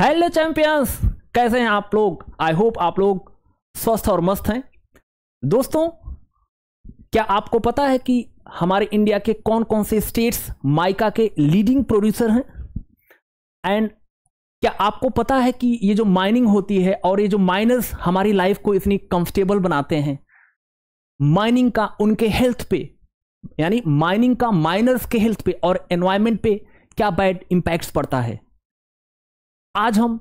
Hello champions कैसे हैं आप लोग आई होप आप लोग स्वस्थ और मस्त हैं दोस्तों क्या आपको पता है कि हमारे इंडिया के कौन कौन से स्टेट्स माइका के लीडिंग प्रोड्यूसर हैं एंड क्या आपको पता है कि ये जो माइनिंग होती है और ये जो माइनर्स हमारी लाइफ को इतनी कंफर्टेबल बनाते हैं माइनिंग का उनके हेल्थ पे यानी माइनिंग का माइनर्स के हेल्थ पे और एनवायरमेंट पे क्या बैड इम्पैक्ट्स पड़ता है आज हम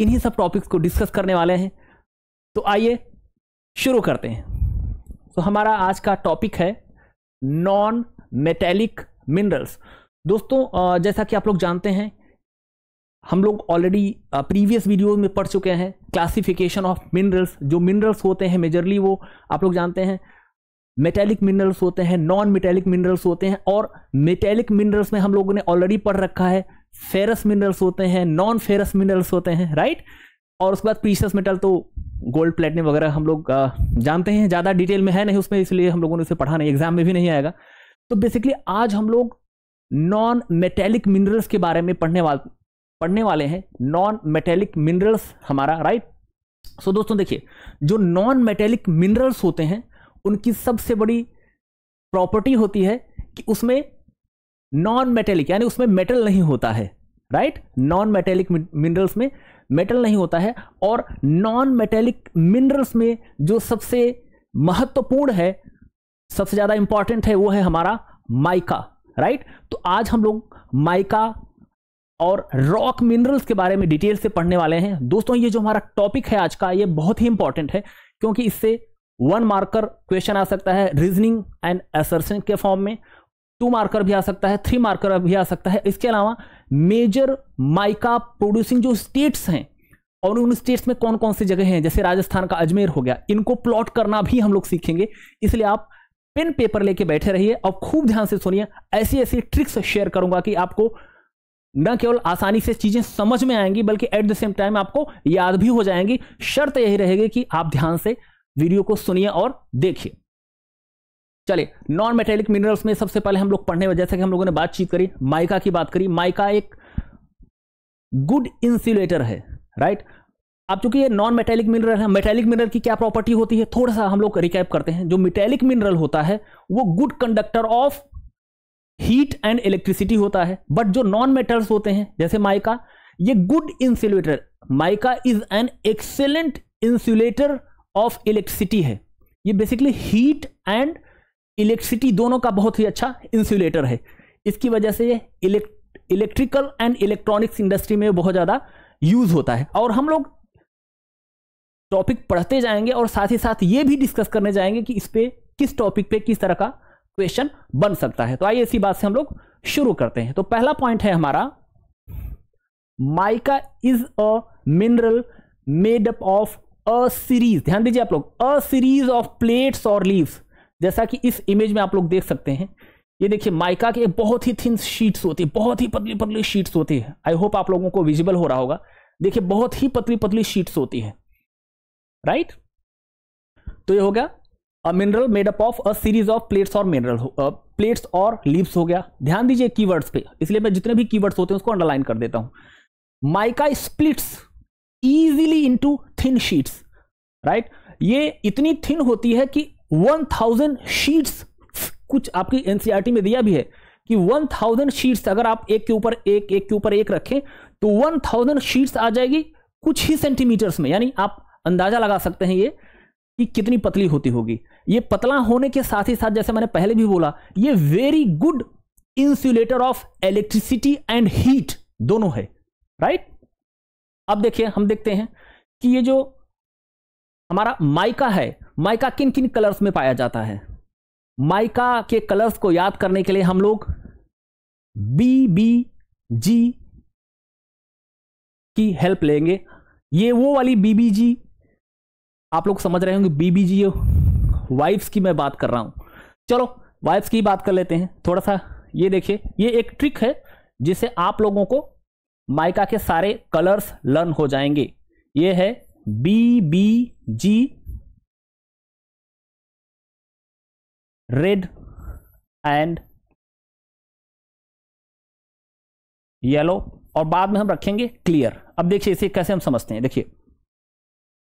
इन्हीं सब टॉपिक्स को डिस्कस करने वाले हैं तो आइए शुरू करते हैं तो हमारा आज का टॉपिक है नॉन मेटेलिक मिनरल्स दोस्तों जैसा कि आप लोग जानते हैं हम लोग ऑलरेडी प्रीवियस वीडियो में पढ़ चुके हैं क्लासिफिकेशन ऑफ मिनरल्स जो मिनरल्स होते हैं मेजरली वो आप लोग जानते हैं मेटेलिक मिनरल्स होते हैं नॉन मेटेलिक मिनरल्स होते हैं और मेटेलिक मिनरल्स में हम लोगों ने ऑलरेडी पढ़ रखा है फेरस मिनरल्स होते हैं नॉन फेरस मिनरल्स होते हैं राइट और उसके बाद प्रीशियस मेटल तो गोल्ड प्लेटिनम वगैरह हम लोग जानते हैं ज़्यादा डिटेल में है नहीं उसमें इसलिए हम लोगों ने उसे पढ़ा नहीं एग्जाम में भी नहीं आएगा तो बेसिकली आज हम लोग नॉन मेटेलिक मिनरल्स के बारे में पढ़ने वाले पढ़ने वाले हैं नॉन मेटेलिक मिनरल्स हमारा राइट सो दोस्तों देखिए जो नॉन मेटेलिक मिनरल्स होते हैं उनकी सबसे बड़ी प्रॉपर्टी होती है कि उसमें नॉन मेटेलिक यानी उसमें मेटल नहीं होता है राइट नॉन मेटेलिक मिनरल्स में मेटल नहीं होता है और नॉन मेटेलिक मिनरल्स में जो सबसे महत्वपूर्ण है सबसे ज़्यादा इंपॉर्टेंट है वो है हमारा माइका राइट तो आज हम लोग माइका और रॉक मिनरल्स के बारे में डिटेल से पढ़ने वाले हैं दोस्तों ये जो हमारा टॉपिक है आज का ये बहुत ही इंपॉर्टेंट है क्योंकि इससे वन मार्कर क्वेश्चन आ सकता है रीजनिंग एंड एसर्सन के फॉर्म में टू मार्कर भी आ सकता है थ्री मार्कर भी आ सकता है इसके अलावा मेजर माइका प्रोड्यूसिंग जो स्टेट्स हैं और उन स्टेट्स में कौन कौन सी जगह हैं जैसे राजस्थान का अजमेर हो गया इनको प्लॉट करना भी हम लोग सीखेंगे इसलिए आप पेन पेपर लेके बैठे रहिए और खूब ध्यान से सुनिए ऐसी ऐसी ट्रिक्स शेयर करूंगा कि आपको न केवल आसानी से चीजें समझ में आएंगी बल्कि एट द सेम टाइम आपको याद भी हो जाएंगी शर्त यही रहेगी कि आप ध्यान से वीडियो को सुनिए और देखिए चलिए नॉन मेटेलिक मिनरल्स में सबसे पहले हम लोग पढ़ने जैसे कि हम लोगों ने बातचीत करी माइका की बात करी माइका एक गुड इंसुलेटर है राइट अब चूंकि ये नॉन मेटेलिक मिनरल है मेटेलिक मिनरल की क्या प्रॉपर्टी होती है थोड़ा सा हम लोग रिकैप करते हैं जो मेटेलिक मिनरल होता है वो good conductor of heat and electricity होता है बट जो नॉन मेटल्स होते हैं जैसे माइका ये good insulator mica is an excellent insulator of electricity है ये बेसिकली हीट एंड इलेक्ट्रिसिटी दोनों का बहुत ही अच्छा इंसुलेटर है इसकी वजह से ये इलेक्ट्रिकल एंड इलेक्ट्रॉनिक्स इंडस्ट्री में बहुत ज़्यादा यूज होता है और हम लोग टॉपिक पढ़ते जाएंगे और साथ ही साथ ये भी डिस्कस करने जाएंगे कि इस पर किस टॉपिक पे किस तरह का क्वेश्चन बन सकता है तो आइए इसी बात से हम लोग शुरू करते हैं तो पहला पॉइंट है हमारा mica is a mineral made up of a series ध्यान दीजिए आप लोग अ सीरीज ऑफ प्लेट्स और लीव्स जैसा कि इस इमेज में आप लोग देख सकते हैं ये देखिए माइका के बहुत ही थिन शीट्स होती है बहुत ही पतली पतली शीट्स होती है आई होप आप लोगों को विजिबल हो रहा होगा देखिए बहुत ही पतली पतली शीट्स होती है राइट तो ये हो गया a mineral made up of a series of plates और मिनरल प्लेट्स और लीव्स हो गया ध्यान दीजिए कीवर्ड्स पे इसलिए मैं जितने भी कीवर्ड्स होते हैं उसको अंडरलाइन कर देता हूं mica splits easily into thin sheets right ये इतनी थिन होती है कि वन थाउजेंड शीट्स कुछ आपकी एनसीईआरटी e में दिया भी है कि वन थाउजेंड शीट्स अगर आप एक के ऊपर एक एक के ऊपर एक रखें तो वन थाउजेंड शीट्स आ जाएगी कुछ ही सेंटीमीटर्स में यानी आप अंदाजा लगा सकते हैं ये कि कितनी पतली होती होगी ये पतला होने के साथ ही साथ जैसे मैंने पहले भी बोला ये very good insulator of electricity and heat दोनों है राइट अब देखिए हम देखते हैं कि ये जो हमारा माइका है माइका किन किन कलर्स में पाया जाता है माइका के कलर्स को याद करने के लिए हम लोग बी बी जी की हेल्प लेंगे ये वो वाली बीबीजी आप लोग समझ रहे होंगे बीबीजी वाइफ्स की मैं बात कर रहा हूं चलो वाइफ्स की बात कर लेते हैं थोड़ा सा ये देखिए ये एक ट्रिक है जिसे आप लोगों को माइका के सारे कलर्स लर्न हो जाएंगे ये है B B G red and yellow और बाद में हम रखेंगे क्लियर अब देखिए इसे कैसे हम समझते हैं देखिए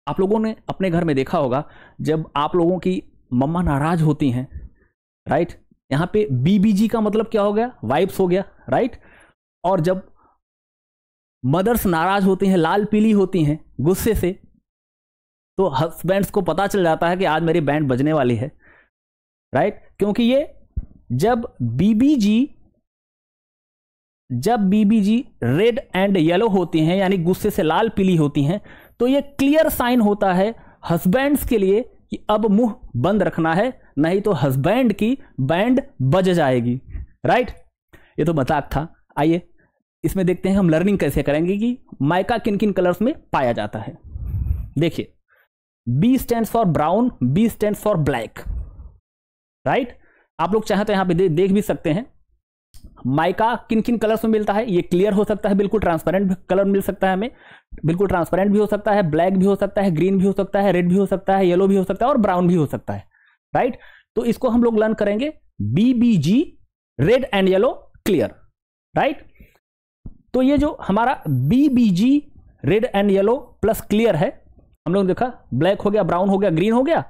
आप लोगों ने अपने घर में देखा होगा जब आप लोगों की मम्मा नाराज होती हैं राइट यहां पे बीबीजी का मतलब क्या हो गया वाइप्स हो गया राइट और जब मदर्स नाराज होती हैं लाल पीली होती हैं गुस्से से तो हस्बैंड्स को पता चल जाता है कि आज मेरी बैंड बजने वाली है राइट क्योंकि ये जब बीबीजी जब बीबीजी रेड एंड येलो होती हैं यानी गुस्से से लाल पीली होती हैं तो ये क्लियर साइन होता है हस्बैंड्स के लिए कि अब मुंह बंद रखना है नहीं तो हस्बैंड की बैंड बज जाएगी राइट ये तो मजाक था आइए इसमें देखते हैं हम लर्निंग कैसे करेंगे कि माइका किन किन कलर्स में पाया जाता है देखिए B stand for brown B stand for black right आप लोग चाहें तो यहाँ पे दे, देख भी सकते हैं माइका किन किन कलर्स में मिलता है ये क्लियर हो सकता है बिल्कुल ट्रांसपेरेंट कलर मिल सकता है हमें बिल्कुल ट्रांसपेरेंट भी हो सकता है ब्लैक भी हो सकता है ग्रीन भी हो सकता है रेड भी हो सकता है येलो भी हो सकता है और ब्राउन भी हो सकता है राइट तो इसको हम लोग लर्न करेंगे BBG red and yellow clear right तो ये जो हमारा BBG red and yellow plus clear है हम लोग देखा ब्लैक हो गया ब्राउन हो गया ग्रीन हो गया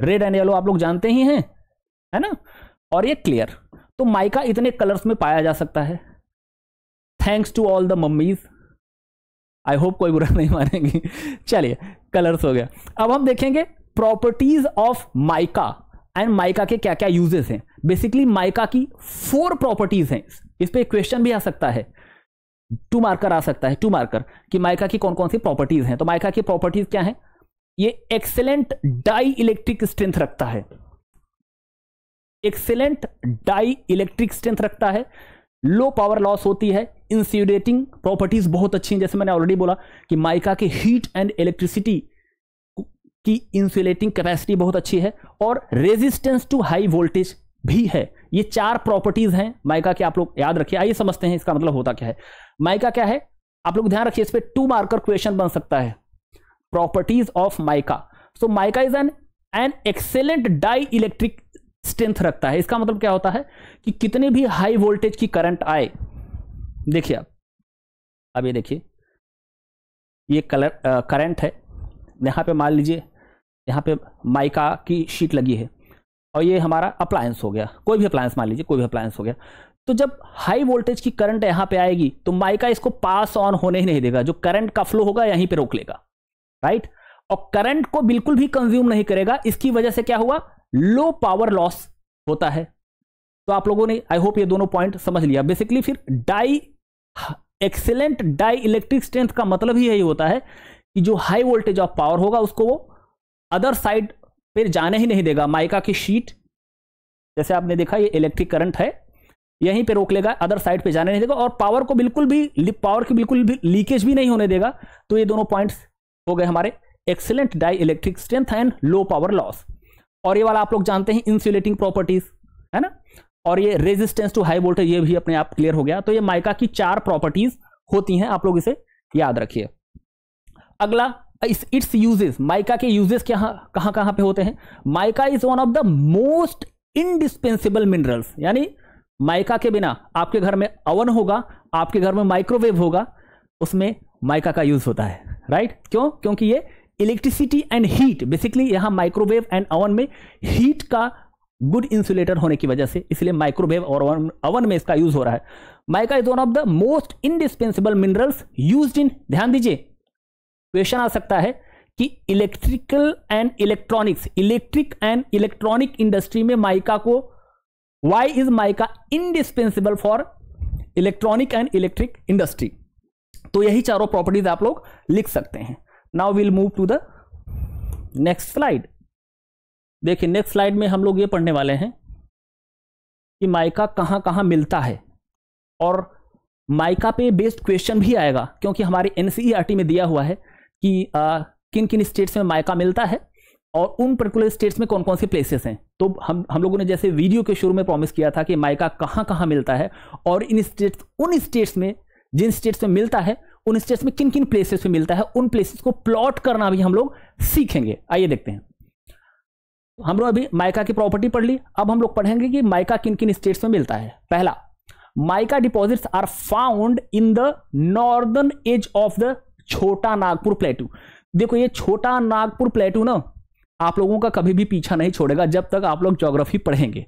रेड एंड येलो आप लोग जानते ही हैं है ना और ये क्लियर तो माइका इतने कलर्स में पाया जा सकता है thanks to all the mummies I hope कोई बुरा नहीं मानेंगे चलिए कलर्स हो गया अब हम देखेंगे properties of mica and mica के क्या क्या यूजेस हैं बेसिकली माइका की फोर प्रॉपर्टीज हैं इस पर क्वेश्चन भी आ सकता है टू मार्कर आ सकता है टू मार्कर कि माइका की कौन कौन सी प्रॉपर्टीज हैं तो माइका की प्रॉपर्टीज क्या है ये एक्सेलेंट डाई इलेक्ट्रिक स्ट्रेंथ रखता है एक्सेलेंट डाई इलेक्ट्रिक स्ट्रेंथ रखता है लो पावर लॉस होती है इंस्यूरेटिंग प्रॉपर्टीज बहुत अच्छी हैं जैसे मैंने ऑलरेडी बोला कि माइका के हीट एंड इलेक्ट्रिसिटी की इंसुलेटिंग कैपेसिटी बहुत अच्छी है और रेजिस्टेंस टू हाई वोल्टेज भी है ये चार प्रॉपर्टीज हैं माइका के आप लोग याद रखिए आइए समझते हैं इसका मतलब होता क्या है माइका क्या है आप लोग ध्यान रखिए इस पर टू मार्कर क्वेश्चन बन सकता है properties of mica so mica is an an excellent dielectric strength रखता है इसका मतलब क्या होता है कि कितने भी हाई वोल्टेज की करंट आए देखिए आप अब ये देखिए ये कलर करंट है यहाँ पे मान लीजिए यहाँ पे माइका की शीट लगी है और ये हमारा अप्लायंस हो गया कोई भी अप्लायंस मान लीजिए कोई भी अप्लायंस हो गया तो जब हाई वोल्टेज की करंट यहाँ पे आएगी तो माइका इसको पास ऑन होने ही नहीं देगा जो करंट का फ्लो होगा यहीं पे रोक लेगा राइट और करंट को बिल्कुल भी कंज्यूम नहीं करेगा इसकी वजह से क्या हुआ लो पावर लॉस होता है तो आप लोगों ने आई होप ये दोनों पॉइंट समझ लिया बेसिकली फिर डाई एक्सेलेंट डाई इलेक्ट्रिक स्ट्रेंथ का मतलब ही यही होता है कि जो हाई वोल्टेज ऑफ पावर होगा उसको वो अदर साइड पर जाने ही नहीं देगा माइका की शीट जैसे आपने देखा ये इलेक्ट्रिक करंट है यहीं पे रोक लेगा अदर साइड पे जाने नहीं देगा और पावर को बिल्कुल भी पावर की बिल्कुल भी लीकेज भी नहीं होने देगा तो ये दोनों पॉइंट्स हो गए हमारे excellent dielectric strength and low power loss और ये वाला आप लोग जानते हैं इंसुलेटिंग प्रॉपर्टीज है ना और ये रेजिस्टेंस टू हाई वोल्टेज ये भी अपने आप क्लियर हो गया तो ये माइका की चार प्रॉपर्टीज होती हैं आप लोग इसे याद रखिए अगला इस इट्स यूजेस माइका के यूजेस कहां कहां पे होते हैं mica is one of the most indispensable minerals यानी माइका के बिना आपके घर में अवन होगा आपके घर में माइक्रोवेव होगा उसमें माइका का यूज होता है राइट क्यों क्योंकि ये इलेक्ट्रिसिटी एंड हीट बेसिकली यहाँ माइक्रोवेव एंड अवन में हीट का गुड इंसुलेटर होने की वजह से इसलिए माइक्रोवेव और अवन में इसका यूज हो रहा है mica is one of the most indispensable minerals use in ध्यान दीजिए क्वेश्चन आ सकता है कि electrical and electronics electric and electronic industry में माइका को why is mica indispensable for electronic and electric industry तो यही चारों प्रॉपर्टीज आप लोग लिख सकते हैं now will move to the next slide देखिए नेक्स्ट स्लाइड में हम लोग ये पढ़ने वाले हैं कि माइका कहाँ कहाँ मिलता है और माइका पे बेस्ड क्वेश्चन भी आएगा क्योंकि हमारे एन e में दिया हुआ है कि आ, किन किन स्टेट्स में माइका मिलता है और उन पर्टिकुलर स्टेट्स में कौन कौन से प्लेसेस हैं तो हम हम लोगों ने जैसे वीडियो के शुरू में प्रॉमिस किया था कि माइका कहाँ कहाँ मिलता है और इन स्टेट्स उन स्टेट्स में जिन स्टेट्स में मिलता है उन स्टेट्स में किन किन प्लेसेस पे मिलता है उन प्लेसेस को प्लॉट करना भी हम लोग सीखेंगे आइए देखते हैं हम लोग अभी माइका की प्रॉपर्टी पढ़ ली अब हम लोग पढ़ेंगे कि माइका किन किन स्टेट्स में मिलता है पहला mica deposits are found in the northern edge of the Chota Nagpur प्लेटू देखो ये छोटा नागपुर प्लेटू ना आप लोगों का कभी भी पीछा नहीं छोड़ेगा जब तक आप लोग ज्योग्राफी पढ़ेंगे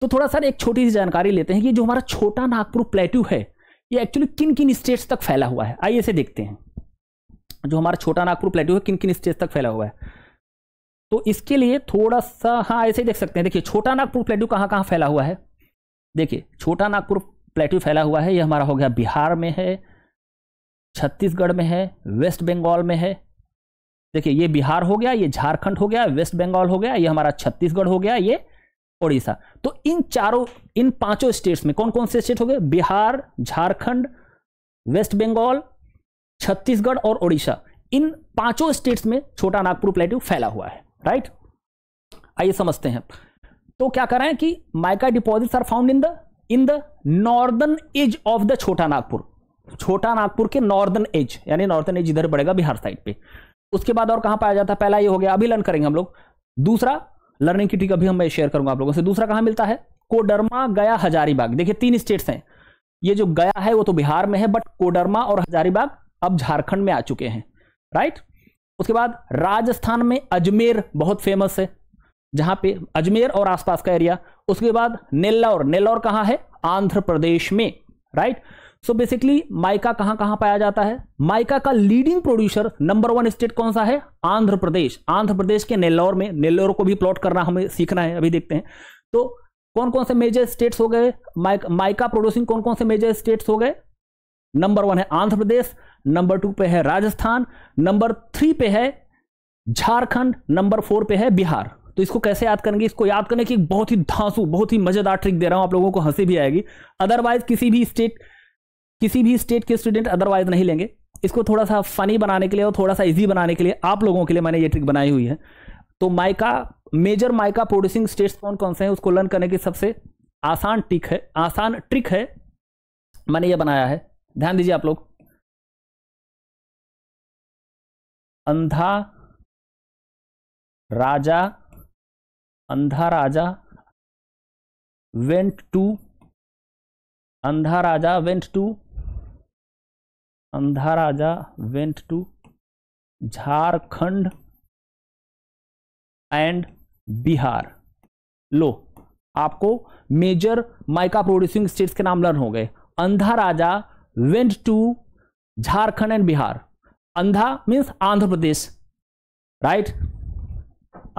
तो थोड़ा सा एक छोटी सी जानकारी लेते हैं कि जो हमारा छोटा नागपुर प्लेटू है ये एक्चुअली किन किन स्टेट्स तक फैला हुआ है आइए इसे देखते हैं जो हमारा छोटा नागपुर प्लेट्यू है किन किन स्टेट्स तक फैला हुआ है तो इसके लिए थोड़ा सा हाँ ऐसे ही देख सकते हैं देखिए छोटा नागपुर प्लेट्यू कहाँ कहाँ फैला हुआ है देखिए छोटा नागपुर प्लेट्यू फैला हुआ है ये हमारा हो गया बिहार में है छत्तीसगढ़ में है वेस्ट बंगाल में है देखिए ये बिहार हो गया ये झारखंड हो गया वेस्ट बंगाल हो गया ये हमारा छत्तीसगढ़ हो गया ये ओडिशा तो इन चारों इन पांचों स्टेट्स में कौन कौन से स्टेट हो गए बिहार झारखंड वेस्ट बंगाल छत्तीसगढ़ और ओडिशा इन पांचों स्टेट्स में छोटा नागपुर प्लेट्यू फैला हुआ है राइट आइए समझते हैं तो क्या कर रहे हैं कि mica deposits are found in the in the northern edge of the Chota Nagpur Chota Nagpur के नॉर्दर्न एज यानी नॉर्दर्न एज इधर बढ़ेगा बिहार साइड पे उसके बाद और कहां पाया जाता है पहला ये हो गया अभी लर्न करेंगे हम लोग दूसरा लर्निंग की ट्रिक अभी हम शेयर करूंगा आप लोगों से दूसरा कहां मिलता है कोडरमा गया हजारीबाग देखिए तीन स्टेट्स हैं ये जो गया है वो तो बिहार में है बट कोडरमा और हजारीबाग अब झारखंड में आ चुके हैं राइट उसके बाद राजस्थान में अजमेर बहुत फेमस है जहां पे अजमेर और आसपास का एरिया उसके बाद नेल्लौर नेल्लौर कहां है आंध्र प्रदेश में right right? So basically mica कहां कहां पाया जाता है माइका का leading producer number one state कौन सा है आंध्र प्रदेश आंध्र प्रदेश के नेल्लोर में नेल्लोर को भी प्लॉट करना हमें सीखना है अभी देखते हैं तो कौन कौन से मेजर स्टेट्स हो गए माइक माइका प्रोड्यूसिंग कौन कौन से मेजर स्टेट्स हो गए नंबर वन है आंध्र प्रदेश नंबर टू पे है राजस्थान नंबर थ्री पे है झारखंड नंबर फोर पे है बिहार तो इसको कैसे याद करेंगे इसको याद करने की बहुत ही धांसू बहुत ही मजेदार ट्रिक दे रहा हूं आप लोगों को हंसी भी आएगी अदरवाइज किसी भी स्टेट किसी भी स्टेट के स्टूडेंट अदरवाइज नहीं लेंगे इसको थोड़ा सा फनी बनाने के लिए और थोड़ा सा इजी बनाने के लिए आप लोगों के लिए मैंने ये ट्रिक बनाई हुई है तो mica major mica producing states कौन कौन से हैं उसको लर्न करने की सबसे आसान ट्रिक है आसान ट्रिक है मैंने ये बनाया है ध्यान दीजिए आप लोग अंधा राजा अंधा raja went to andha raja went to andha raja went to Jharkhand and Bihar लो आपको मेजर माइका प्रोड्यूसिंग स्टेट्स के नाम लर्न हो गए andha raja went to Jharkhand and Bihar andha means Andhra Pradesh right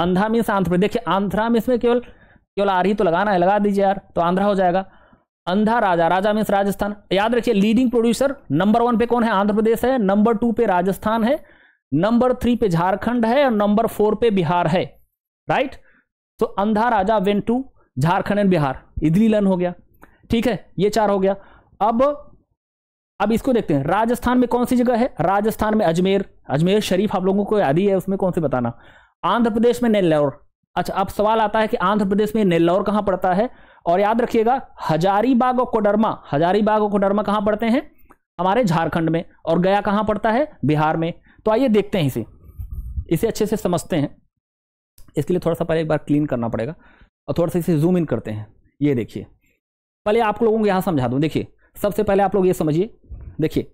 andha means Andhra Pradesh देखिए आंध्रा में इसमें केवल केवल आर ही तो लगाना है लगा दीजिए यार तो आंध्रा हो जाएगा अंधा राजा राजा मीन्स राजस्थान याद रखिए लीडिंग प्रोड्यूसर नंबर वन पे कौन है आंध्र प्रदेश है नंबर टू पे राजस्थान है नंबर थ्री पे झारखंड है और नंबर फोर पे बिहार है राइट तो andha raja went to Jharkhand and Bihar easily learn हो गया ठीक है ये चार हो गया अब अब इसको देखते हैं राजस्थान में कौन सी जगह है राजस्थान में अजमेर अजमेर शरीफ आप लोगों को याद ही है उसमें कौन से बताना आंध्र प्रदेश में नेल्लौर अच्छा अब सवाल आता है कि आंध्र प्रदेश में नेल्लौर कहां पड़ता है और याद रखिएगा हजारीबाग और कोडरमा हजारीबाग और कोडरमा कहाँ पड़ते हैं हमारे झारखंड में और गया कहाँ पड़ता है बिहार में तो आइए देखते हैं इसे इसे अच्छे से समझते हैं इसके लिए थोड़ा सा पहले एक बार क्लीन करना पड़ेगा और थोड़ा सा इसे जूम इन करते हैं ये देखिए पहले आप लोगों को यहाँ समझा दूँ देखिए सबसे पहले आप लोग ये समझिए देखिए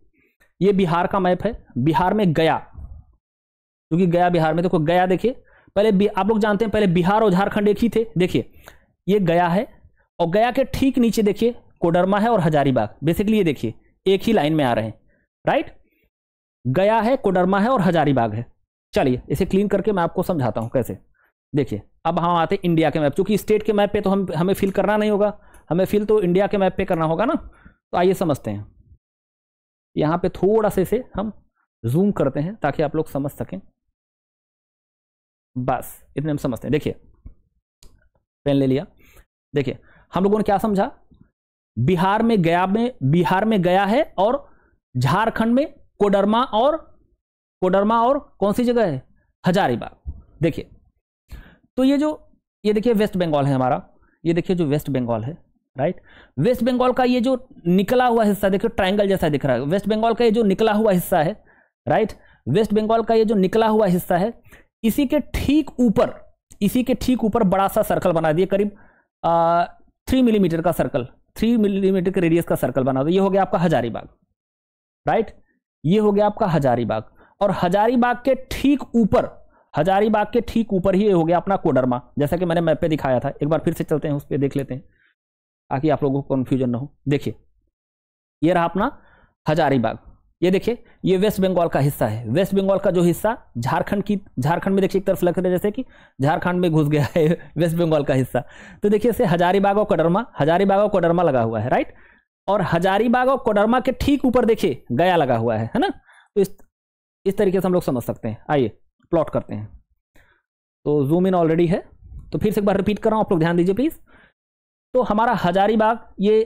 ये बिहार का मैप है बिहार में गया क्योंकि गया बिहार में देखो गया देखिए पहले आप लोग जानते हैं पहले बिहार और झारखंड एक ही थे देखिए ये गया है और गया के ठीक नीचे देखिए कोडरमा है और हजारीबाग बेसिकली ये देखिए एक ही लाइन में आ रहे हैं राइट गया है कोडरमा है और हजारीबाग है चलिए इसे क्लीन करके मैं आपको समझाता हूँ कैसे देखिए अब हम आते हैं इंडिया के मैप क्योंकि स्टेट के मैप पे तो हम हमें फिल करना नहीं होगा हमें फिल तो इंडिया के मैप पे करना होगा ना तो आइए समझते हैं यहाँ पे थोड़ा से इसे हम जूम करते हैं ताकि आप लोग समझ सकें बस इतने हम समझते हैं देखिए पेन ले लिया देखिए हम लोगों ने क्या समझा बिहार में गया में बिहार में गया है और झारखंड में कोडरमा और कोडरमा और कौन सी जगह है हजारीबाग देखिए तो ये जो ये देखिए वेस्ट बंगाल है हमारा ये देखिए जो वेस्ट बंगाल है राइट वेस्ट बंगाल का ये जो निकला हुआ हिस्सा देखिए ट्रायंगल जैसा दिख रहा है वेस्ट बंगाल का ये जो निकला हुआ हिस्सा है राइट वेस्ट बंगाल का ये जो निकला हुआ हिस्सा है इसी के ठीक ऊपर इसी के ठीक ऊपर बड़ा सा सर्कल बना दिया करीब थ्री मिलीमीटर का सर्कल थ्री मिलीमीटर के रेडियस का सर्कल बना दो ये हो गया आपका हजारीबाग राइट ये हो गया आपका हजारीबाग और हजारीबाग के ठीक ऊपर हजारीबाग के ठीक ऊपर ही हो गया अपना कोडरमा जैसा कि मैंने मैप पे दिखाया था एक बार फिर से चलते हैं उस पर देख लेते हैं ताकि आप लोगों को कन्फ्यूजन ना हो देखिए ये रहा अपना हजारीबाग ये देखिए ये वेस्ट बंगाल का हिस्सा है वेस्ट बंगाल का जो हिस्सा झारखंड की झारखंड में देखिए एक तरफ लग रहा है जैसे कि झारखंड में घुस गया है वेस्ट बंगाल का हिस्सा तो देखिए इसे हजारीबाग और कोडरमा हजारीबाग और कोडरमा लगा हुआ है राइट और हजारीबाग और कोडरमा के ठीक ऊपर देखिए गया लगा हुआ है है ना तो इस इस तरीके से हम लोग समझ सकते हैं आइए प्लॉट करते हैं तो जूम इन ऑलरेडी है तो फिर से एक बार रिपीट कर रहा हूँ आप लोग ध्यान दीजिए प्लीज़ तो हमारा हजारीबाग ये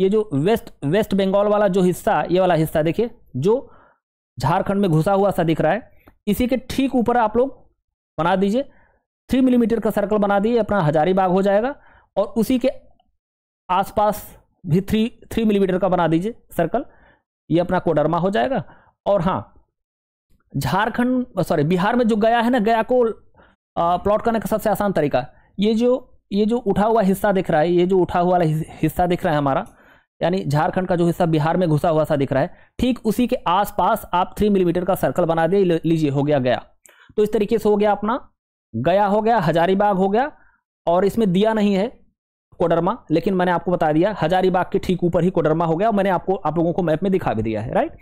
ये जो वेस्ट वेस्ट बंगाल वाला जो हिस्सा ये वाला हिस्सा देखिए जो झारखंड में घुसा हुआ सा दिख रहा है इसी के ठीक ऊपर आप लोग बना दीजिए थ्री मिलीमीटर का सर्कल बना दीजिए अपना हजारी बाग हो जाएगा और उसी के आसपास भी थ्री थ्री मिलीमीटर का बना दीजिए सर्कल ये अपना कोडरमा हो जाएगा और हाँ झारखंड सॉरी बिहार में जो गया है ना गया को प्लॉट करने का सबसे आसान तरीका ये जो ये जो उठा हुआ हिस्सा दिख रहा है ये जो उठा हुआ हिस्सा दिख रहा है हमारा यानी झारखंड का जो हिस्सा बिहार में घुसा हुआ सा दिख रहा है ठीक उसी के आसपास आप थ्री मिलीमीटर का सर्कल बना दे लीजिए हो गया गया तो इस तरीके से हो गया अपना गया हो गया हजारीबाग हो गया और इसमें दिया नहीं है कोडरमा लेकिन मैंने आपको बता दिया हजारीबाग के ठीक ऊपर ही कोडरमा हो गया और मैंने आपको आप लोगों को मैप में दिखा भी दिया है राइट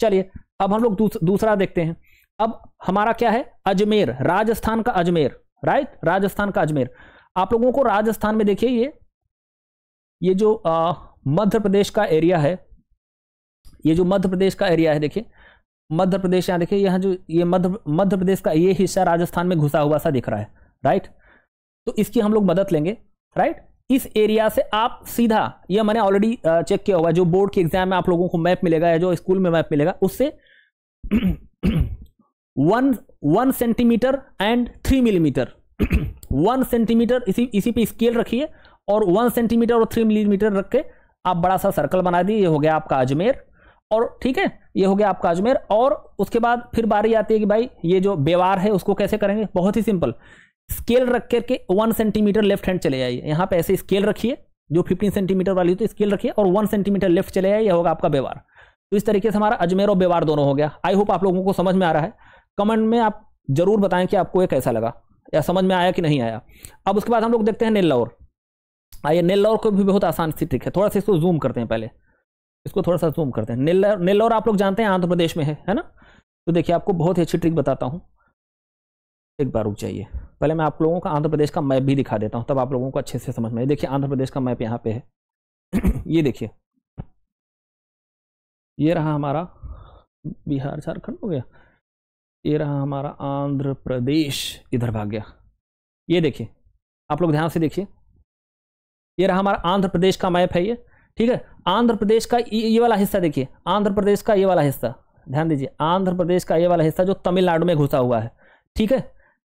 चलिए अब हम लोग दूस, दूसरा देखते हैं अब हमारा क्या है अजमेर राजस्थान का अजमेर राइट राजस्थान का अजमेर आप लोगों को राजस्थान में देखिए ये ये जो आ, मध्य प्रदेश का एरिया है ये जो मध्य प्रदेश का एरिया है देखिए मध्य प्रदेश यहाँ देखिए यहाँ जो ये मध्य मध्य प्रदेश का ये हिस्सा राजस्थान में घुसा हुआ सा दिख रहा है राइट तो इसकी हम लोग मदद लेंगे राइट इस एरिया से आप सीधा ये मैंने ऑलरेडी चेक किया हुआ जो बोर्ड के एग्जाम में आप लोगों को मैप मिलेगा या जो स्कूल में मैप मिलेगा उससे one one centimetre and three millimetre one centimetre इसी इसी पे स्केल रखिए और वन सेंटीमीटर और थ्री मिलीमीटर रख के आप बड़ा सा सर्कल बना दिए ये हो गया आपका अजमेर और ठीक है ये हो गया आपका अजमेर और उसके बाद फिर बारी आती है कि भाई ये जो बेवार है उसको कैसे करेंगे बहुत ही सिंपल स्केल रख करके वन सेंटीमीटर लेफ्ट हैंड चले जाइए यहाँ पे ऐसे स्केल रखिए जो 15 सेंटीमीटर वाली होती है स्केल रखिए और वन सेंटीमीटर लेफ्ट चले जाइए यह होगा आपका बेवार तो इस तरीके से हमारा अजमेर और बेवार दोनों हो गया आई होप आप लोगों को समझ में आ रहा है कमेंट में आप जरूर बताएं कि आपको ये कैसा लगा या समझ में आया कि नहीं आया अब उसके बाद हम लोग देखते हैं नेल्लौर आइए हाँ, नेल्लोर को भी बहुत आसान सी ट्रिक है थोड़ा सा इसको जूम करते हैं पहले इसको थोड़ा सा जूम करते हैं नेल्लोर नेल्लौर आप लोग जानते हैं आंध्र प्रदेश में है है ना तो देखिए आपको बहुत ही अच्छी ट्रिक बताता हूँ एक बार रुक जाइए पहले मैं आप लोगों का आंध्र प्रदेश का मैप भी दिखा देता हूँ तब आप लोगों को अच्छे से समझ में देखिए आंध्र प्रदेश का मैप यहाँ पे है ये देखिए ये रहा हमारा बिहार झारखंड हो गया ये रहा हमारा आंध्र प्रदेश इधर भाग गया ये देखिए आप लोग ध्यान से देखिए ये रहा हमारा आंध्र प्रदेश का मैप है ये ठीक है आंध्र प्रदेश का ये वाला हिस्सा देखिए आंध्र प्रदेश का ये वाला हिस्सा ध्यान दीजिए आंध्र प्रदेश का ये वाला हिस्सा जो तमिलनाडु में घुसा हुआ है ठीक है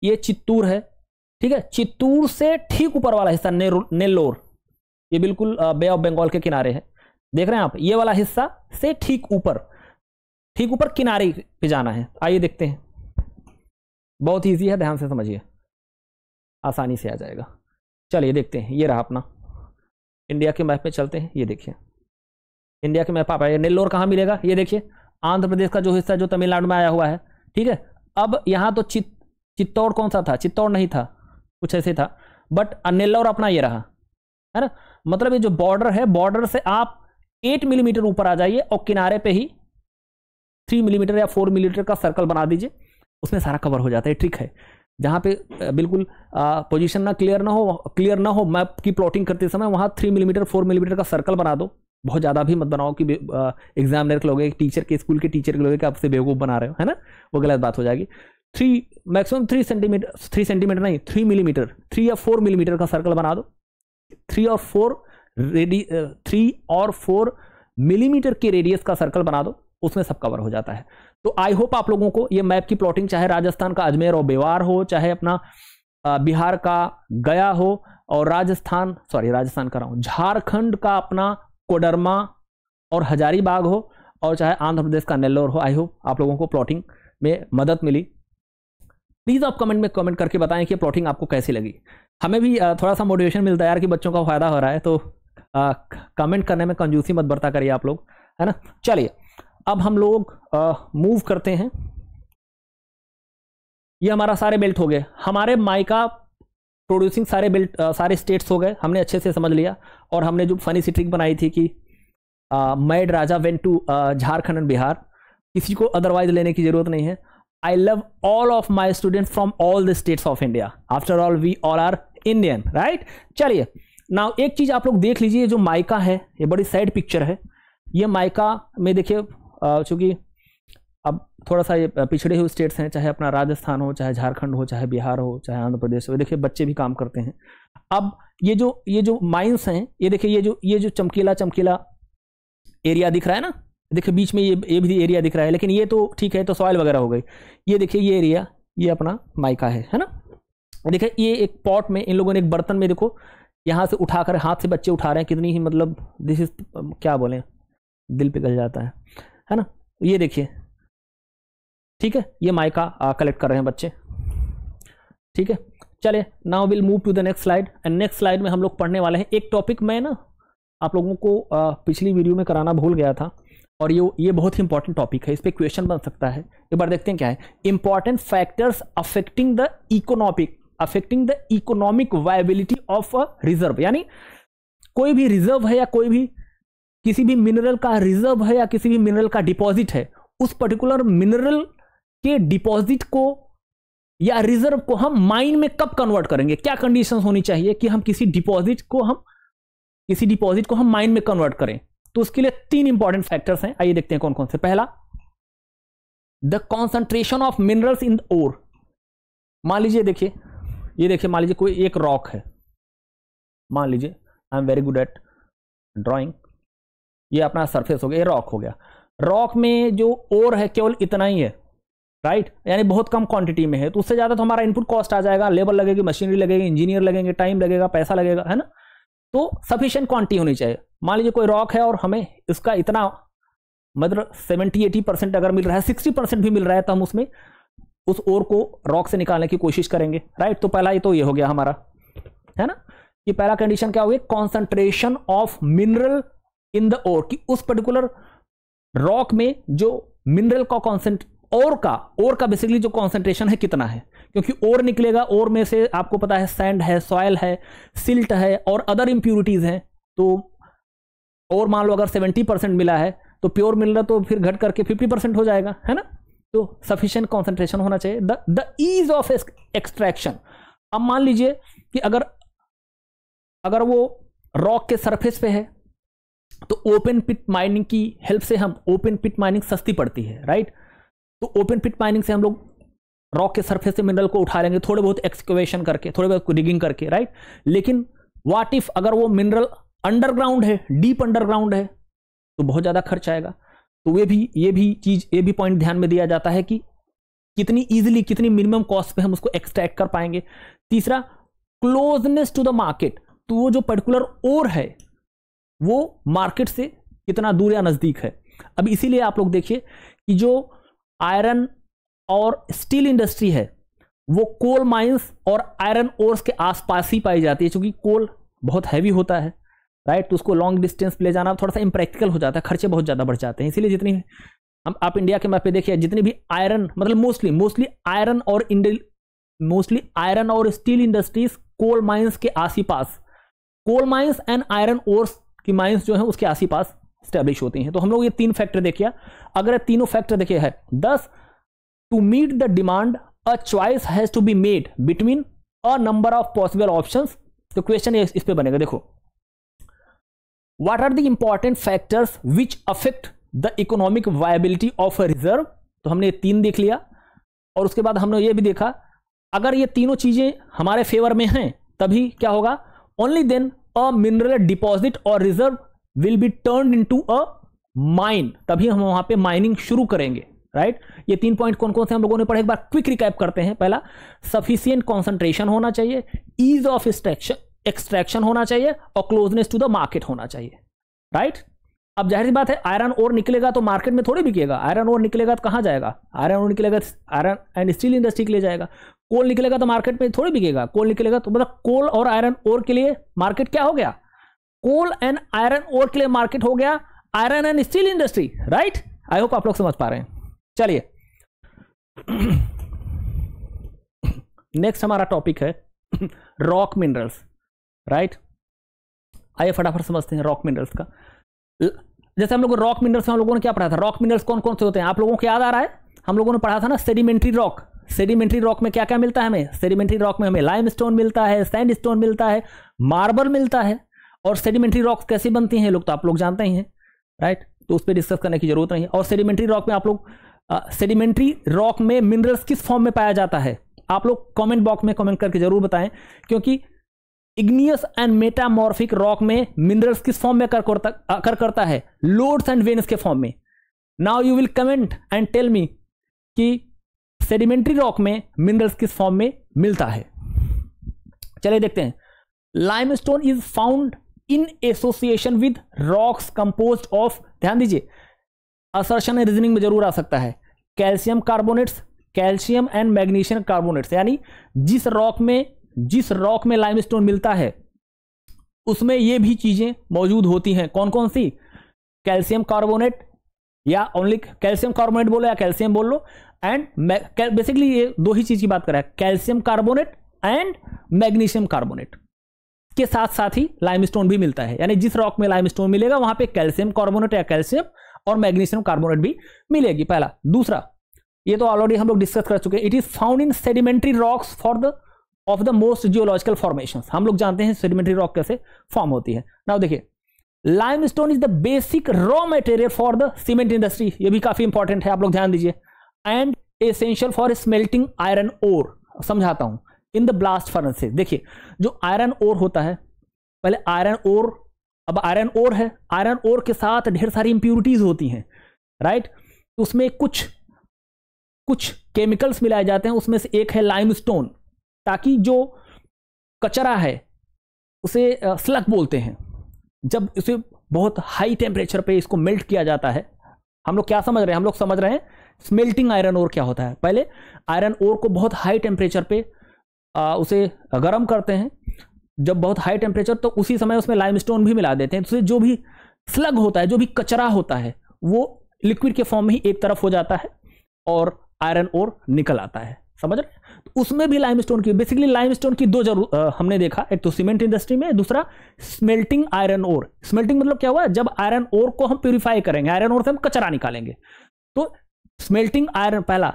ये चित्तूर है ठीक है चित्तूर से ठीक ऊपर वाला हिस्सा नेल्लोर ये बिल्कुल बे ऑफ बंगाल के किनारे है देख रहे हैं आप ये वाला हिस्सा से ठीक ऊपर ठीक ऊपर किनारे पे जाना है आइए देखते हैं बहुत ईजी है ध्यान से समझिए आसानी से आ जाएगा चलिए देखते हैं ये रहा अपना इंडिया के मैप में चलते हैं ये देखिए इंडिया के मैप आप आए नेल्लोर कहाँ मिलेगा ये देखिए आंध्र प्रदेश का जो हिस्सा जो तमिलनाडु में आया हुआ है ठीक है अब यहाँ तो चित चित्तौड़ कौन सा था चित्तौड़ नहीं था कुछ ऐसे था बट नेल्लोर अपना ये रहा है ना मतलब ये जो बॉर्डर है बॉर्डर से आप एट मिलीमीटर ऊपर आ जाइए और किनारे पे ही थ्री मिलीमीटर या फोर मिलीमीटर का सर्कल बना दीजिए उसमें सारा कवर हो जाता है ट्रिक है जहाँ पे बिल्कुल पोजीशन ना क्लियर ना हो क्लियर ना हो मैप की प्लॉटिंग करते समय वहाँ थ्री मिलीमीटर फोर मिलीमीटर का सर्कल बना दो बहुत ज़्यादा भी मत बनाओ कि एग्जामिनर के लोग टीचर के स्कूल के टीचर के लोग कि आपसे बेवकूफ़ बना रहे हो है ना वो गलत बात हो जाएगी three maximum three centimetre three centimetre नहीं थ्री मिलीमीटर थ्री या फोर मिलीमीटर का सर्कल बना दो थ्री और फोर रेडी थ्री और फोर मिलीमीटर के रेडियस का सर्कल बना दो उसमें सब कवर हो जाता है तो आई होप आप लोगों को ये मैप की प्लॉटिंग चाहे राजस्थान का अजमेर और बेवार हो चाहे अपना बिहार का गया हो और राजस्थान सॉरी राजस्थान का रहा हूँ झारखंड का अपना कोडरमा और हजारीबाग हो और चाहे आंध्र प्रदेश का नेल्लोर हो आई होप आप लोगों को प्लॉटिंग में मदद मिली प्लीज़ आप कमेंट में कमेंट करके बताएं कि प्लॉटिंग आपको कैसी लगी हमें भी थोड़ा सा मोटिवेशन मिलता है यार कि बच्चों का फ़ायदा हो रहा है तो कमेंट करने में कंजूसी मत बरता करिए आप लोग है ना चलिए अब हम लोग मूव करते हैं ये हमारा सारे बेल्ट हो गए हमारे माइका प्रोड्यूसिंग सारे बेल्ट सारे स्टेट्स हो गए हमने अच्छे से समझ लिया और हमने जो फनी सी ट्रिक बनाई थी कि mad raja went to Jharkhand and Bihar किसी को अदरवाइज लेने की जरूरत नहीं है I love all of my student from all the states of India after all we all are Indian right चलिए ना एक चीज़ आप लोग देख लीजिए जो माइका है ये बड़ी सैड पिक्चर है ये माइका में देखिए चूँकि अब थोड़ा सा ये पिछड़े हुए स्टेट्स हैं चाहे अपना राजस्थान हो चाहे झारखंड हो चाहे बिहार हो चाहे आंध्र प्रदेश हो देखिए बच्चे भी काम करते हैं अब ये जो ये जो माइंस हैं ये देखिए ये जो ये जो चमकीला चमकीला एरिया दिख रहा है ना देखिए बीच में ये ये भी एरिया दिख रहा है लेकिन ये तो ठीक है तो सॉयल वगैरह हो गई ये देखिए ये एरिया ये अपना माइका है है ना देखिए ये एक पॉट में इन लोगों ने एक बर्तन में देखो यहाँ से उठाकर हाथ से बच्चे उठा रहे हैं कितनी ही मतलब दिस इज क्या बोलें दिल पिघल जाता है है ना ये देखिए ठीक है ये माइका कलेक्ट कर रहे हैं बच्चे ठीक है चले now will move to the next slide and next slide में हम लोग पढ़ने वाले हैं एक टॉपिक मैं ना आप लोगों को आ, पिछली वीडियो में कराना भूल गया था और ये ये बहुत ही इंपॉर्टेंट टॉपिक है इस पर क्वेश्चन बन सकता है एक बार देखते हैं क्या है important factors affecting the economic affecting the economic viability of a reserve यानी कोई भी रिजर्व है या कोई भी किसी भी मिनरल का रिजर्व है या किसी भी मिनरल का डिपॉजिट है उस पर्टिकुलर मिनरल के डिपॉजिट को या रिजर्व को हम माइन में कब कन्वर्ट करेंगे क्या कंडीशन होनी चाहिए कि हम किसी डिपॉजिट को हम किसी डिपॉजिट को हम माइन में कन्वर्ट करें तो उसके लिए तीन इंपॉर्टेंट फैक्टर्स हैं आइए देखते हैं कौन कौन से पहला the concentration of minerals in ore मान लीजिए देखिए ये देखिए मान लीजिए कोई एक रॉक है मान लीजिए I am very good at drawing ये अपना सरफेस हो गया ये रॉक हो गया रॉक में जो ओर है केवल इतना ही है राइट right? यानी बहुत कम क्वांटिटी में है तो उससे ज़्यादा तो हमारा इनपुट कॉस्ट आ जाएगा लेबर लगेगी मशीनरी लगेगी इंजीनियर लगेंगे टाइम लगेगा पैसा लगेगा है ना तो सफिशियंट क्वांटिटी होनी चाहिए मान लीजिए कोई रॉक है और हमें इसका इतना मतलब सेवेंटी एटी परसेंट अगर मिल रहा है सिक्सटी परसेंट भी मिल रहा है तो हम उसमें उस ओर को रॉक से निकालने की कोशिश करेंगे राइट तो पहला ये तो ये हो गया हमारा है ना ये पहला कंडीशन क्या हो गया concentration of mineral in the ore कि उस पर्टिकुलर रॉक में जो मिनरल का कॉन्सेंट और का और का बेसिकली जो कॉन्सेंट्रेशन है कितना है क्योंकि और निकलेगा और में से आपको पता है सैंड है सॉयल है सिल्ट है और अदर इम्प्यूरिटीज़ हैं तो और मान लो अगर 70 परसेंट मिला है तो प्योर मिल रहा तो फिर घट करके 50 परसेंट हो जाएगा है ना तो सफिशियंट कॉन्सेंट्रेशन होना चाहिए the the ease of extraction अब मान लीजिए कि अगर अगर वो रॉक के सरफेस पे है तो ओपन पिट माइनिंग की हेल्प से हम ओपन पिट माइनिंग सस्ती पड़ती है राइट तो ओपन पिट माइनिंग से हम लोग रॉक के सरफेस से मिनरल को उठा लेंगे थोड़े बहुत एक्सक्वेशन करके थोड़े बहुत रिगिंग करके राइट लेकिन वाट इफ अगर वो मिनरल अंडरग्राउंड है डीप अंडरग्राउंड है तो बहुत ज़्यादा खर्च आएगा तो ये भी ये भी चीज़ ये भी पॉइंट ध्यान में दिया जाता है कि कितनी इजिली कितनी मिनिमम कॉस्ट पे हम उसको एक्सट्रैक्ट कर पाएंगे तीसरा क्लोजनेस टू द मार्केट तो वो जो पर्टिकुलर ओर है वो मार्केट से कितना दूर या नज़दीक है अब इसीलिए आप लोग देखिए कि जो आयरन और स्टील इंडस्ट्री है वो कोल माइंस और आयरन ओर्स के आसपास ही पाई जाती है क्योंकि कोल बहुत हैवी होता है राइट तो उसको लॉन्ग डिस्टेंस ले जाना थोड़ा सा इम्प्रैक्टिकल हो जाता है खर्चे बहुत ज़्यादा बढ़ जाते हैं इसीलिए जितनी हम आप इंडिया के मैप पे देखिए जितनी भी आयरन मतलब मोस्टली मोस्टली आयरन और मोस्टली आयरन और स्टील इंडस्ट्रीज कोल माइंस के आस पास coal mines and iron ores कि माइंस जो है उसके आसी पास स्टैब्लिश होते हैं तो हम लोग ये तीन फैक्टर देखिए अगर तीनों फैक्टर देखे है thus to meet the demand a choice has to be made between a number of possible option तो क्वेश्चन इस पर बनेगा देखो what are the important factors which affect the economic viability of a reserve तो हमने ये तीन देख लिया और उसके बाद हमने ये भी देखा अगर ये तीनों चीज़ें हमारे फेवर में हैं तभी क्या होगा only then a mineral deposit और reserve will be turn into a mine तभी हम वहां पे माइनिंग शुरू करेंगे राइट right? ये तीन पॉइंट कौन कौन से हम लोगों ने पढ़े एक बार क्विक रिकैप करते हैं पहला सफिशियंट कॉन्सेंट्रेशन होना चाहिए ईज ऑफ एक्सट्रैक्शन होना चाहिए और क्लोजनेस टू द मार्केट होना चाहिए राइट right? अब जाहिर सी बात है आयरन और निकलेगा तो मार्केट में थोड़ी बिकेगा आयरन और निकलेगा तो कहां जाएगा आयरन और निकलेगा आयरन एंड स्टील इंडस्ट्री के लिए जाएगा कोल निकलेगा तो मार्केट में थोड़ी बिकेगा कोल निकलेगा तो मतलब कोल और आयरन और के लिए मार्केट क्या हो गया कोल एंड आयरन और के लिए मार्केट हो गया iron and steel industry right I hope आप लोग समझ पा रहे हैं चलिए नेक्स्ट हमारा टॉपिक है रॉक मिनरल्स राइट आइए फटाफट समझते हैं रॉक मिनरल्स का जैसे हम लोग रॉक मिनरल्स हम लोगों ने क्या पढ़ा था रॉक मिनरल्स कौन कौन से होते हैं आप लोगों को याद आ रहा है हम लोगों ने पढ़ा था ना सेडिमेंट्री रॉक सेडिमेंट्री रॉक में क्या क्या मिलता है हमें सेडिमेंट्री रॉक में हमें लाइम स्टोन मिलता है सैंड स्टोन मिलता है मार्बल मिलता है और सेडिमेंट्री रॉक्स कैसी बनती हैं लोग तो आप लोग जानते ही हैं राइट तो उस पर डिस्कस करने की जरूरत नहीं है और सेडिमेंट्री रॉक में आप लोग सेडिमेंट्री रॉक में मिनरल्स किस फॉर्म में पाया जाता है आप लोग कमेंट बॉक्स में कमेंट करके जरूर बताएं क्योंकि इग्नियस एंड मेटामॉर्फिक रॉक में मिनरल्स किस फॉर्म में कर करता कर करता है लोड्स एंड वेन्स के फॉर्म में now you will comment and tell me कि सेडिमेंट्री रॉक में मिनरल्स किस फॉर्म में मिलता है चलिए देखते हैं limestone is found in association with rocks compose of ध्यान दीजिए असर्शन रीजनिंग में जरूर आ सकता है calcium carbonates calcium and magnesium carbonates यानी जिस रॉक में जिस रॉक में लाइमस्टोन मिलता है उसमें ये भी चीज़ें मौजूद होती हैं कौन कौन सी कैल्शियम कार्बोनेट या ओनली कैल्शियम कार्बोनेट बोलो या कैल्शियम बोल लो एंड बेसिकली ये दो ही चीज की बात कर रहा है calcium carbonate and magnesium carbonate के साथ साथ ही लाइमस्टोन भी मिलता है यानी जिस रॉक में लाइमस्टोन मिलेगा वहां पे कैल्शियम कार्बोनेट या कैल्शियम और मैग्नीशियम कार्बोनेट भी मिलेगी पहला दूसरा ये तो ऑलरेडी हम लोग डिस्कस कर चुके हैं it is found in sedimentary rocks for the of the most geological formation हम लोग जानते हैं सेडिमेंट्री रॉक कैसे फॉर्म होती है ना देखिए limestone is the basic raw material for the cement industry ये भी काफी इंपॉर्टेंट है आप लोग ध्यान दीजिए and essential for smelting iron ore समझाता हूं इन द ब्लास्ट से देखिए जो आयरन ओर होता है पहले आयरन ओर अब आयरन ओर है आयरन ओर के साथ ढेर सारी इंप्यूरिटीज होती हैं राइट तो उसमें कुछ कुछ केमिकल्स मिलाए जाते हैं उसमें से एक है लाइमस्टोन ताकि जो कचरा है उसे स्लग बोलते हैं जब उसे बहुत हाई टेम्परेचर पे इसको मेल्ट किया जाता है हम लोग क्या समझ रहे हैं हम लोग समझ रहे हैं स्मेल्टिंग आयरन ओर क्या होता है पहले आयरन ओर को बहुत हाई टेम्परेचर पे आ, उसे गर्म करते हैं जब बहुत हाई टेम्परेचर तो उसी समय उसमें लाइमस्टोन भी मिला देते हैं तो जो भी स्लग होता है जो भी कचरा होता है वो लिक्विड के फॉर्म में ही एक तरफ हो जाता है और आयरन ओर निकल आता है समझ रहे तो उसमें भी लाइमस्टोन की बेसिकली लाइमस्टोन की दो जरूर हमने देखा एक तो सीमेंट इंडस्ट्री में दूसरा स्मेल्टिंग आयरन ओर स्मेल्टिंग मतलब क्या हुआ जब आयरन ओर को हम प्यूरिफाई करेंगे आयरन ओर से हम कचरा निकालेंगे तो स्मेल्टिंग आयरन पहला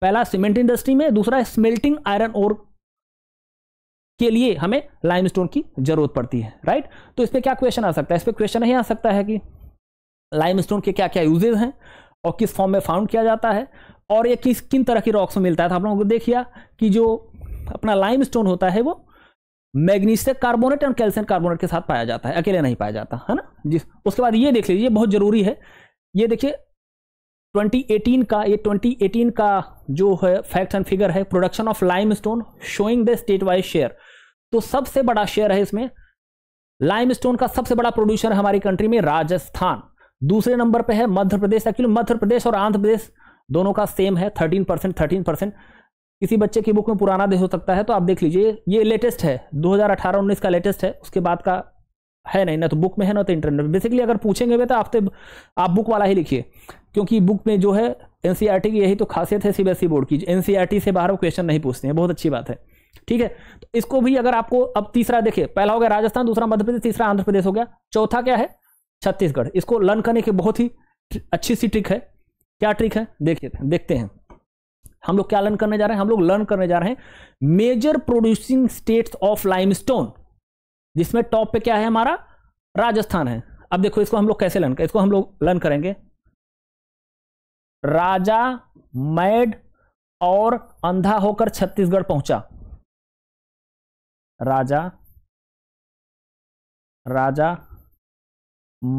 पहला सीमेंट इंडस्ट्री में दूसरा स्मेल्टिंग आयरन और के लिए हमें लाइमस्टोन की जरूरत पड़ती है राइट तो इस पर क्या क्वेश्चन आ सकता है इस पर क्वेश्चन नहीं आ सकता है कि लाइमस्टोन के क्या क्या यूजेज हैं और किस फॉर्म में फाउंड किया जाता है और ये किस किन तरह की रॉक्स में मिलता है तो आप लोगों को देखिए कि जो अपना लाइम स्टोन होता है वो मैग्नीशियम कार्बोनेट और कैल्शियम कार्बोनेट के साथ पाया जाता है अकेले नहीं पाया जाता है ना जिस उसके बाद ये देख लीजिए बहुत जरूरी है ये देखिए 2018 का ये 2018 का जो है फैक्ट एंड फिगर है production of limestone showing the state wise share तो सबसे बड़ा शेयर है इसमें लाइम स्टोन का सबसे बड़ा प्रोड्यूसर हमारी कंट्री में राजस्थान दूसरे नंबर पे है मध्य प्रदेश एक्चुअली मध्य प्रदेश और आंध्र प्रदेश दोनों का सेम है थर्टीन परसेंट थर्टीन परसेंट किसी बच्चे की बुक में पुराना देश हो सकता है तो आप देख लीजिए ये लेटेस्ट है दो हजार का लेटेस्ट है उसके बाद का है नहीं ना तो बुक में है ना तो इंटरनेट बेसिकली अगर पूछेंगे तो आप तो, आप बुक वाला ही लिखिए क्योंकि बुक में जो है एन e की यही तो खासियत है सीबीएसई बोर्ड e की एन e से बाहर वो क्वेश्चन नहीं पूछते हैं बहुत अच्छी बात है ठीक है तो इसको भी अगर आपको अब तीसरा देखिए पहला हो गया राजस्थान दूसरा मध्य प्रदेश तीसरा आंध्र प्रदेश हो गया चौथा क्या है छत्तीसगढ़ इसको लर्न करने की बहुत ही अच्छी सी ट्रिक है क्या ट्रिक है देखिए देखते हैं हम लोग क्या लर्न करने जा रहे हैं हम लोग लर्न करने जा रहे हैं major producing states of limestone जिसमें टॉप पे क्या है हमारा राजस्थान है अब देखो इसको हम लोग कैसे लर्न इसको हम लोग लर्न करेंगे राजा मैड और अंधा होकर छत्तीसगढ़ पहुंचा राजा राजा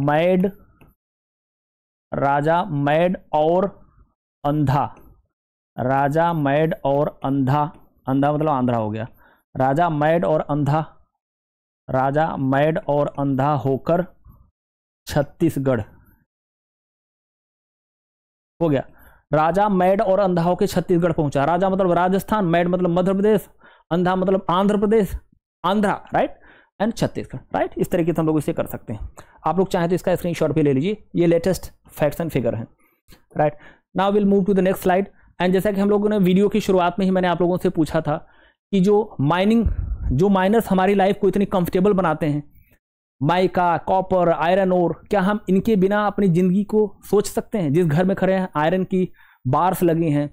मैड राजा मैड और अंधा राजा मैड और अंधा अंधा मतलब आंध्रा हो गया राजा मैड और अंधा राजा मैड और अंधा होकर छत्तीसगढ़ हो गया राजा मैड और अंधा होकर छत्तीसगढ़ पहुंचा राजा मतलब राजस्थान मैड मतलब मध्य प्रदेश अंधा मतलब Andhra Pradesh Andhra right and Chhattisgarh right इस तरीके से हम लोग इसे कर सकते हैं आप लोग चाहें तो इसका स्क्रीनशॉट भी ले लीजिए ये लेटेस्ट फैक्ट्स एंड फिगर है right now will move to the next slide and जैसा कि हम लोगों ने वीडियो की शुरुआत में ही मैंने आप लोगों से पूछा था कि जो माइनिंग जो माइनर्स हमारी लाइफ को इतनी कंफर्टेबल बनाते हैं माइका कॉपर आयरन और क्या हम इनके बिना अपनी ज़िंदगी को सोच सकते हैं जिस घर में खड़े हैं आयरन की बार्स लगी हैं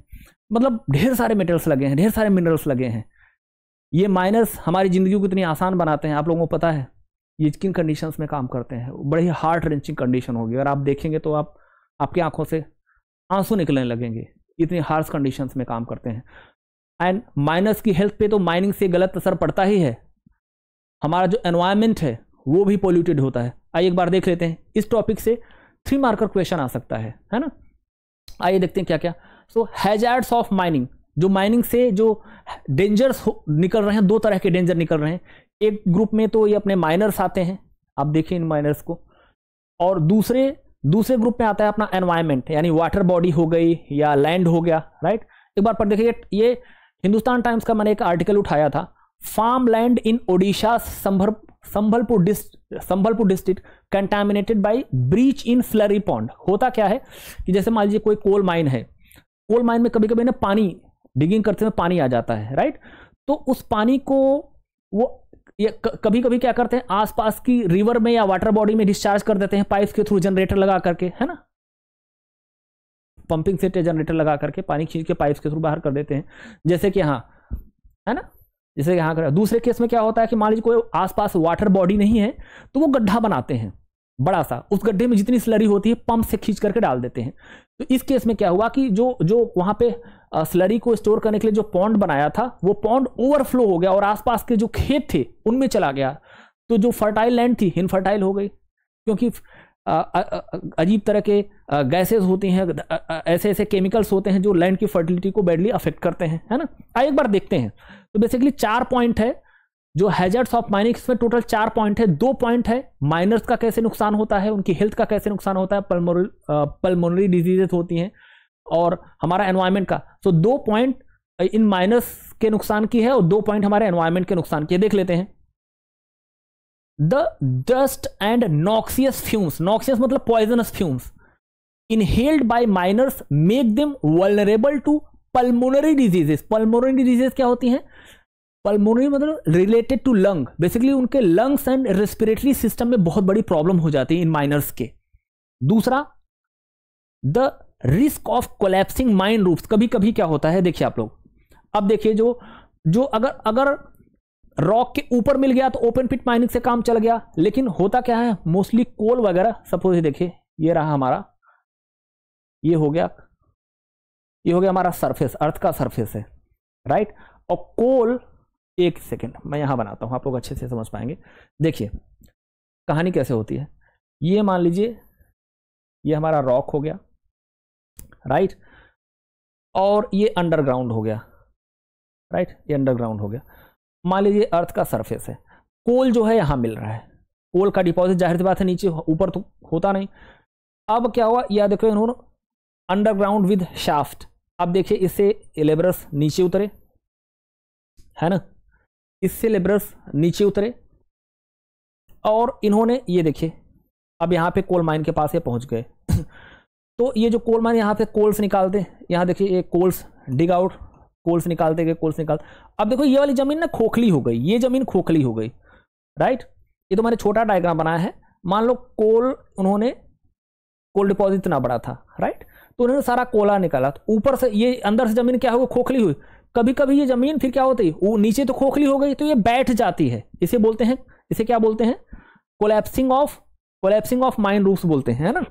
मतलब ढेर सारे मेटल्स लगे हैं ढेर सारे मिनरल्स लगे हैं ये माइनर्स हमारी ज़िंदगी को इतनी आसान बनाते हैं आप लोगों को पता है ये किन कंडीशंस में काम करते हैं बड़ी हार्ट रेंचिंग कंडीशन होगी अगर आप देखेंगे तो आप आपकी आंखों से आंसू निकलने लगेंगे इतनी हार्श कंडीशंस में काम करते हैं एंड माइनर्स की हेल्थ पे तो माइनिंग से गलत असर पड़ता ही है हमारा जो एनवायरमेंट है वो भी पोल्यूटेड होता है आइए एक बार देख लेते हैं इस टॉपिक से थ्री मार्कर क्वेश्चन आ सकता है है ना आइए देखते हैं क्या क्या सो हैजार्ड्स ऑफ माइनिंग जो माइनिंग से जो डेंजर्स निकल रहे हैं दो तरह के डेंजर निकल रहे हैं एक ग्रुप में तो ये अपने माइनर्स आते हैं आप देखिए इन माइनर्स को और दूसरे दूसरे ग्रुप में आता है अपना एनवायरमेंट यानी वाटर बॉडी हो गई या लैंड हो गया राइट एक बार पर देखिए ये हिंदुस्तान टाइम्स का मैंने एक आर्टिकल उठाया था फार्म लैंड इन ओडिशा संभर Sambalpur district Sambalpur district contaminated by breach in slurry pond होता क्या है कि जैसे मान लीजिए कोई कोल माइन है कोल माइन में कभी कभी ना पानी डिगिंग करते हुए पानी आ जाता है राइट तो उस पानी को वो ये कभी कभी क्या करते हैं आसपास की रिवर में या वाटर बॉडी में डिस्चार्ज कर देते हैं पाइप के थ्रू जनरेटर लगा करके है ना पंपिंग सेट या जनरेटर लगा करके पानी खींच के पाइप के थ्रू बाहर कर देते हैं जैसे कि हाँ है ना जैसे यहाँ कर दूसरे केस में क्या होता है कि मान लीजिए कोई आसपास वाटर बॉडी नहीं है तो वो गड्ढा बनाते हैं बड़ा सा उस गड्ढे में जितनी स्लरी होती है पंप से खींच करके डाल देते हैं तो इस केस में क्या हुआ कि जो जो वहाँ पे स्लरी को स्टोर करने के लिए जो पौंड बनाया था वो पौंड ओवरफ्लो हो गया और आसपास के जो खेत थे उनमें चला गया तो जो फर्टाइल लैंड थी इनफर्टाइल हो गई क्योंकि अजीब तरह के गैसेस होती हैं ऐसे ऐसे केमिकल्स होते हैं जो लैंड की फर्टिलिटी को बैडली अफेक्ट करते हैं है ना आइए एक बार देखते हैं तो बेसिकली चार पॉइंट है जो हैजर्ड्स ऑफ माइनिंग इसमें टोटल चार पॉइंट है दो पॉइंट है माइनर्स का कैसे नुकसान होता है उनकी हेल्थ का कैसे नुकसान होता है पल्मोनरी डिजीजेस होती हैं और हमारा एनवायरमेंट का तो दो पॉइंट इन माइनस के नुकसान की है और दो पॉइंट हमारे एनवायरमेंट के नुकसान की है देख लेते हैं the dust and noxious fumes noxious मतलब poisonous fumes inhaled by miners make them vulnerable to pulmonary diseases pulmonary diseases क्या होती हैं पल्मोनरी मतलब रिलेटेड टू लंग बेसिकली उनके लंग्स एंड रेस्पिरेटरी सिस्टम में बहुत बड़ी प्रॉब्लम हो जाती है इन माइनर्स के दूसरा the risk of collapsing mine roofs कभी कभी क्या होता है देखिए आप लोग अब देखिए जो जो अगर अगर रॉक के ऊपर मिल गया तो ओपन पिट माइनिंग से काम चल गया लेकिन होता क्या है मोस्टली कोल वगैरह सपोज देखिए ये रहा हमारा ये हो गया ये हो गया हमारा सरफेस अर्थ का सरफेस है राइट और कोल एक सेकेंड मैं यहां बनाता हूं आप लोग अच्छे से समझ पाएंगे देखिए कहानी कैसे होती है ये मान लीजिए ये हमारा रॉक हो गया राइट और ये अंडरग्राउंड हो गया राइट ये अंडरग्राउंड हो गया मान लीजिए अर्थ का सरफेस है कोल जो है यहां मिल रहा है कोल का डिपॉजिट जाहिर बात है नीचे ऊपर तो होता नहीं अब क्या हुआ यह देखो इन्होंने अंडरग्राउंड विद शाफ्ट अब देखिए इससे लेबरस नीचे उतरे है ना इससे लेबरस नीचे उतरे और इन्होंने ये देखिए अब यहाँ पे कोल माइन के पास ये पहुँच गए तो ये जो कोल माइन यहाँ से कोल्स निकालते यहाँ देखिए ये कोल्स डिग आउट कोल्स निकालते गए कोल्स निकाल अब देखो ये वाली ज़मीन ना खोखली हो गई ये ज़मीन खोखली हो गई राइट ये तो मैंने छोटा डायग्राम बनाया है मान लो कोल उन्होंने कोल डिपॉजिट इतना बड़ा था राइट तो उन्होंने सारा कोला निकाला तो ऊपर से ये अंदर से जमीन क्या होगी खोखली हुई कभी कभी ये जमीन फिर क्या होती है नीचे तो खोखली हो गई तो ये बैठ जाती है इसे बोलते हैं इसे क्या बोलते हैं collapsing of collapsing of mine roof बोलते हैं है ना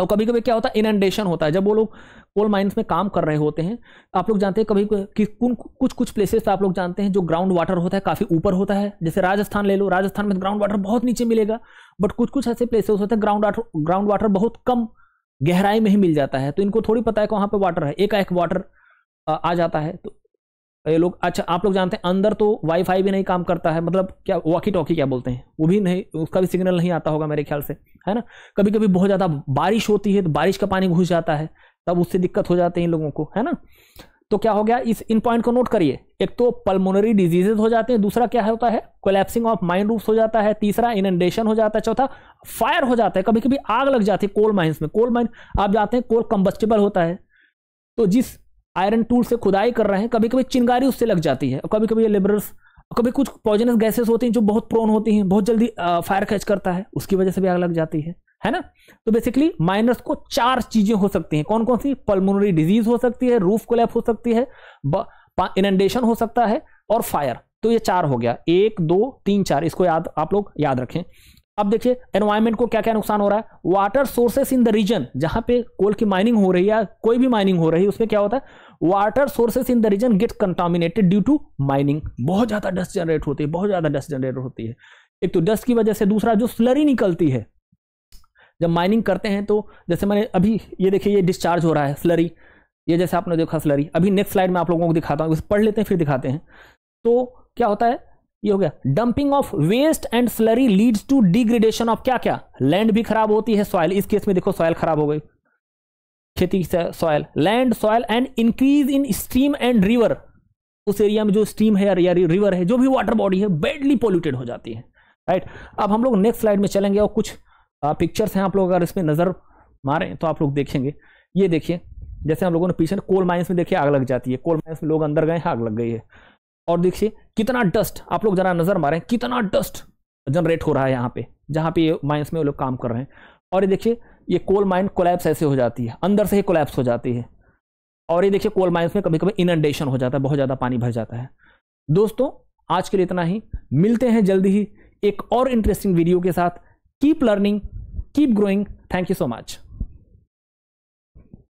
और कभी कभी क्या होता है इनंडेशन होता है जब वो लोग कोल माइंस में काम कर रहे होते हैं आप लोग जानते हैं कभी कि कुछ कुछ प्लेसेस आप लोग जानते हैं जो ग्राउंड वाटर होता है काफ़ी ऊपर होता है जैसे राजस्थान ले लो राजस्थान में ग्राउंड वाटर बहुत नीचे मिलेगा बट कुछ कुछ ऐसे प्लेसेस होते हैं ग्राउंड वाटर ग्राउंड वाटर बहुत कम गहराई में ही मिल जाता है तो इनको थोड़ी पता है कि वहां पर वाटर है एक एक वाटर आ जाता है तो ये लोग अच्छा आप लोग जानते हैं अंदर तो वाईफाई भी नहीं काम करता है मतलब क्या वॉकी टॉकी क्या बोलते हैं वो भी नहीं उसका भी सिग्नल नहीं आता होगा मेरे ख्याल से है ना कभी कभी बहुत ज़्यादा बारिश होती है तो बारिश का पानी घुस जाता है तब उससे दिक्कत हो जाती है इन लोगों को है ना तो क्या हो गया इस इन पॉइंट को नोट करिए एक तो पल्मोनरी डिजीजेज हो जाते हैं दूसरा क्या होता है कोलेप्सिंग ऑफ माइंड रूफ हो जाता है तीसरा इनंडेशन हो जाता है चौथा फायर हो जाता है कभी कभी आग लग जाती है कोल माइंस में कोल माइन आप जाते हैं कोल कंबस्टेबल होता है तो जिस आयरन टूल से खुदाई कर रहे हैं कभी कभी चिंगारी उससे लग जाती है और कभी कभी ये लिबरल्स कभी कुछ पॉइजनस गैसेस होती हैं जो बहुत प्रोन होती हैं बहुत जल्दी फायर कैच करता है उसकी वजह से भी आग लग जाती है है ना तो बेसिकली माइनस को चार चीजें हो सकती हैं कौन कौन सी पल्मोनरी डिजीज हो सकती है रूफ कोलैप हो सकती है इनंडेशन हो सकता है और फायर तो ये चार हो गया एक दो तीन चार इसको याद आप लोग याद रखें अब देखिए एनवायरमेंट को क्या क्या नुकसान हो रहा है water sources in the region जहां पे कोल की माइनिंग हो रही है कोई भी माइनिंग हो रही है उसमें क्या होता है water sources in the region get contaminated due to mining बहुत ज़्यादा डस्ट जनरेट होती है बहुत ज़्यादा डस्ट जनरेट होती है एक तो डस्ट की वजह से दूसरा जो स्लरी निकलती है जब माइनिंग करते हैं तो जैसे मैंने अभी ये देखिए ये डिस्चार्ज हो रहा है स्लरी ये जैसे आपने देखा स्लरी अभी नेक्स्ट स्लाइड में आप लोगों को दिखाता हूँ पढ़ लेते हैं फिर दिखाते हैं तो क्या होता है ये हो गया dumping of waste and slurry leads to degradation of क्या क्या लैंड भी खराब होती है सॉयल इस केस में देखो सॉयल खराब हो गई खेती soil land soil and increase in stream and river उस एरिया में जो स्ट्रीम है या रिवर है जो भी वाटर बॉडी है बेडली पोल्यूटेड हो जाती है राइट अब हम लोग नेक्स्ट स्लाइड में चलेंगे और कुछ पिक्चर्स हैं आप लोग अगर इसमें नज़र मारें तो आप लोग देखेंगे ये देखिए जैसे हम लोगों ने पीछे कोल माइंस में देखिए आग लग जाती है कोल माइंस में लोग अंदर गए आग लग गई है और देखिए कितना डस्ट आप लोग जरा नज़र मारें कितना डस्ट जनरेट हो रहा है यहाँ पे जहाँ पे माइंस में वो लोग काम कर रहे हैं और ये देखिए ये कोल माइन कोलैप्स ऐसे हो जाती है अंदर से ही कोलैप्स हो जाती है और ये देखिए कोल माइन्स में कभी कभी इनंडेशन हो जाता है बहुत ज़्यादा पानी भर जाता है दोस्तों आज के लिए इतना ही मिलते हैं जल्दी ही एक और इंटरेस्टिंग वीडियो के साथ keep learning keep growing thank you so much